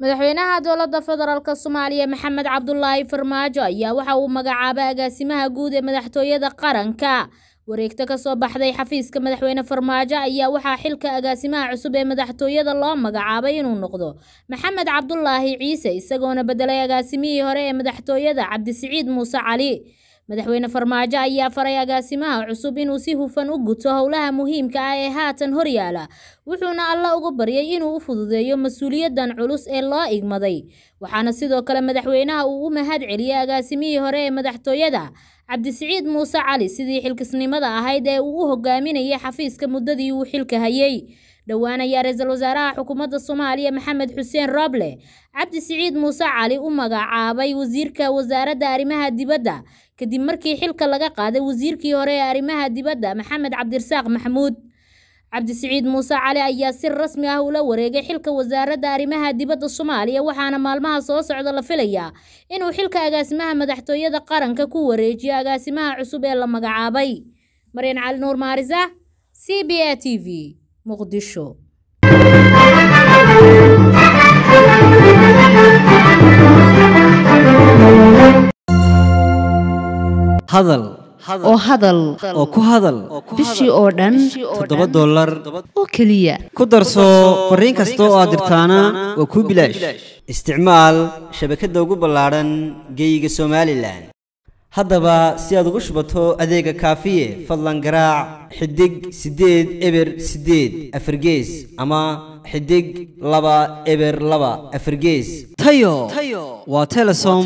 madaxweynaha dowladda federaalk soomaaliya maxamed cabdulaahi farmaajo ayaa waxa uu magacaabay agaasimaha guud ee madaxtooyada qaranka wareegto kasoo baxday xafiiska madaxweyne farmaajo ayaa waxaa xilka agaasimaha cusub ee madaxtooyada loo magacaabay inuu noqdo maxamed cabdulaahi ciise isagoona bedelay agaasimihii hore ee madaxtooyada cabdisaciid muuse cali madaxweyne farmaajo ayaa faray agaasimaha cusub inuu si hufan u guto howlaha muhiimka ah ee haatan horyaala wuxuuna alla uga baryay inuu u fududeeyo mas-uuliyadan culus ee loo igmaday waxaana sidoo kale madaxweynaha uu u mahad celiyey agaasimihii hore ee madaxtooyada cabdisaciid muuse cali sidii xilkisnimada ahayd ee uu u hogaaminayay xafiiska muddadii uu xilka hayay dhowaan ayaa ra-iisul wasaaraha xukuumadda soomaaliya maxamed xuseen rooble cabdisaciid muuse cali u magacaabay wasiirka wasaaradda arrimaha dibadda kadib markii xilka laga qaaday wasiirkii hore ee arrimaha dibadda maxamed cabdirasaaq maxamuud cabdisaciid muuse cali ayaa si rasmi ah ula wareegay xilka wasaaradda arrimaha dibadda soomaaliya waxaana maalmaha soo socda la filayaa inuu xilka agaasimaha madaxtooyada qaranka ku wareejiyo agaasimaha cusub ee la magacaabay maryan cali nuur maarisa c b a t v muqdisho hadal oo hadal oo ku hadal bishii oo dhan toddoba dollar oo keliya ku darso fariin kasta oo aad dirtaana waa kuu bilaash isticmaal shabakadda ugu ballaadhan geeyiga somalilan haddaba si aad ugu shubato adeega kaafiye fadlan garaac xidig siddeed eber siddeed afargees ama xidig laba eber laba afargees tayo waa telesom